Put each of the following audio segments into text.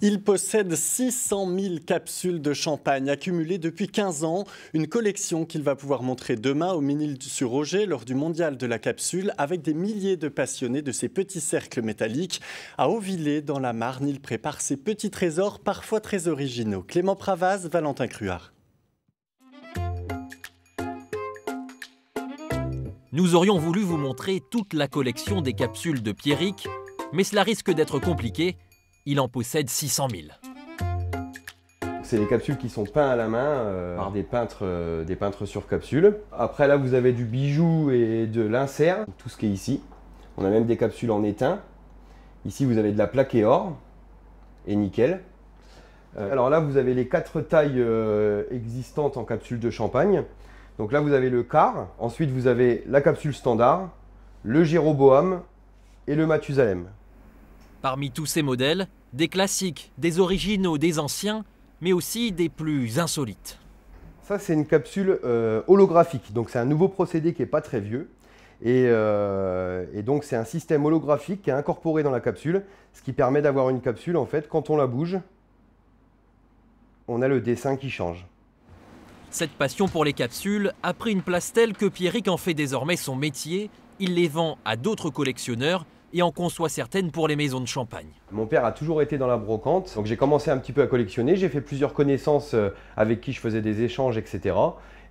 Il possède 600 000 capsules de champagne accumulées depuis 15 ans, une collection qu'il va pouvoir montrer demain au Minil sur roger lors du Mondial de la capsule avec des milliers de passionnés de ces petits cercles métalliques. À Ovillé, dans la Marne, il prépare ses petits trésors, parfois très originaux. Clément Pravaz, Valentin Cruard. Nous aurions voulu vous montrer toute la collection des capsules de Pierrick, mais cela risque d'être compliqué il en possède 600 000. C'est les capsules qui sont peintes à la main par euh, ah. des peintres, euh, des peintres sur capsule. Après là, vous avez du bijou et de l'insert, tout ce qui est ici. On a même des capsules en étain. Ici, vous avez de la plaque et or et nickel. Euh, alors là, vous avez les quatre tailles existantes en capsule de champagne. Donc là, vous avez le quart. Ensuite, vous avez la capsule standard, le Jéroboam et le Mathusalem. Parmi tous ces modèles, des classiques, des originaux, des anciens, mais aussi des plus insolites. Ça, c'est une capsule euh, holographique. Donc, c'est un nouveau procédé qui n'est pas très vieux. Euh, et, donc, c'est un système holographique qui est incorporé dans la capsule, ce qui permet d'avoir une capsule, en fait, quand on la bouge, on a le dessin qui change. Cette passion pour les capsules a pris une place telle que Pierrick en fait désormais son métier. Il les vend à d'autres collectionneurs et en conçoit certaines pour les maisons de champagne. Mon père a toujours été dans la brocante, donc j'ai commencé un petit peu à collectionner, j'ai fait plusieurs connaissances euh, avec qui je faisais des échanges, etc.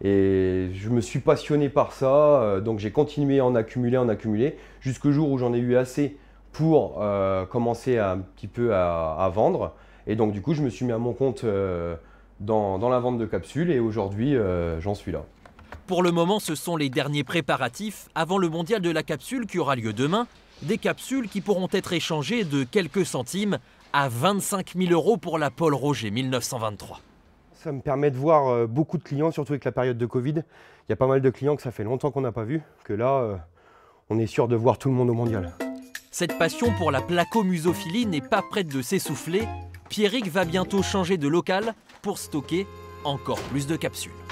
Et je me suis passionné par ça, euh, donc j'ai continué à en accumuler, en accumuler, jusqu'au jour où j'en ai eu assez pour euh, commencer un petit peu à, vendre. Et donc du coup, je me suis mis à mon compte dans, la vente de capsules et aujourd'hui, j'en suis là. Pour le moment, ce sont les derniers préparatifs avant le mondial de la capsule qui aura lieu demain des capsules qui pourront être échangées de quelques centimes à 25 000 euros pour la Paul Roger 1923. Ça me permet de voir euh, beaucoup de clients, surtout avec la période de Covid. Il y a pas mal de clients que ça fait longtemps qu'on n'a pas vu, que là, euh, on est sûr de voir tout le monde au mondial. Cette passion pour la placomusophilie n'est pas prête de s'essouffler. Pierrick va bientôt changer de local pour stocker encore plus de capsules.